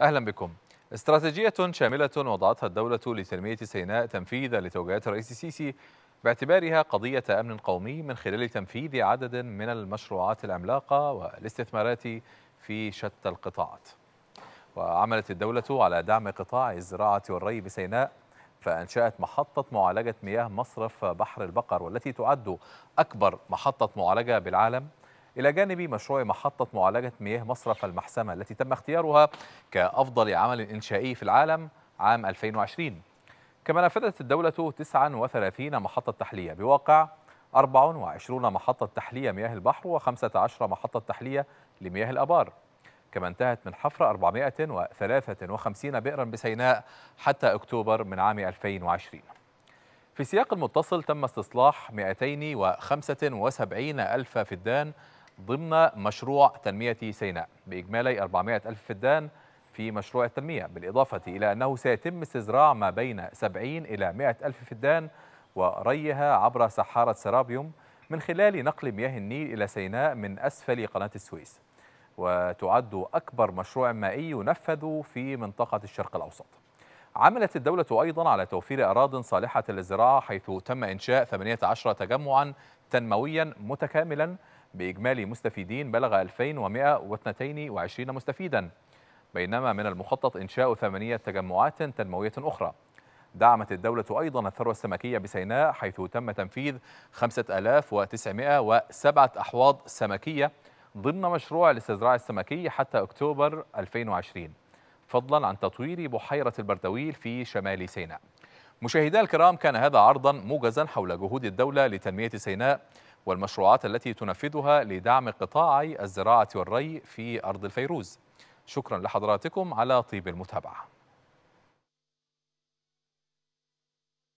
أهلا بكم استراتيجية شاملة وضعتها الدولة لتنمية سيناء تنفيذا لتوجيهات الرئيس السيسي باعتبارها قضية أمن قومي من خلال تنفيذ عدد من المشروعات العملاقة والاستثمارات في شتى القطاعات وعملت الدولة على دعم قطاع الزراعة والري بسيناء فأنشأت محطة معالجة مياه مصرف بحر البقر والتي تعد أكبر محطة معالجة بالعالم إلى جانب مشروع محطة معالجة مياه مصرف المحسمة التي تم اختيارها كأفضل عمل إنشائي في العالم عام 2020 كما نفذت الدولة 39 محطة تحلية بواقع 24 محطة تحلية مياه البحر و15 محطة تحلية لمياه الأبار كما انتهت من حفر 453 بئرا بسيناء حتى أكتوبر من عام 2020 في سياق متصل تم استصلاح 275 ألف فدان ضمن مشروع تنمية سيناء بإجمالي 400 ألف فدان في مشروع التنمية بالإضافة إلى أنه سيتم استزراع ما بين 70 إلى 100 ألف فدان وريها عبر سحارة سرابيوم من خلال نقل مياه النيل إلى سيناء من أسفل قناة السويس وتعد أكبر مشروع مائي ينفذ في منطقة الشرق الأوسط عملت الدولة أيضا على توفير أراض صالحة للزراعة حيث تم إنشاء 18 تجمعا تنمويا متكاملا بإجمالي مستفيدين بلغ 2122 مستفيدا بينما من المخطط إنشاء ثمانية تجمعات تنموية أخرى دعمت الدولة أيضا الثروة السمكية بسيناء حيث تم تنفيذ 5907 أحواض سمكية ضمن مشروع الاستزراع السمكي حتى أكتوبر 2020 فضلا عن تطوير بحيرة البردويل في شمال سيناء مشاهدي الكرام كان هذا عرضا موجزا حول جهود الدولة لتنمية سيناء والمشروعات التي تنفذها لدعم قطاعي الزراعة والري في أرض الفيروز شكرا لحضراتكم على طيب المتابعة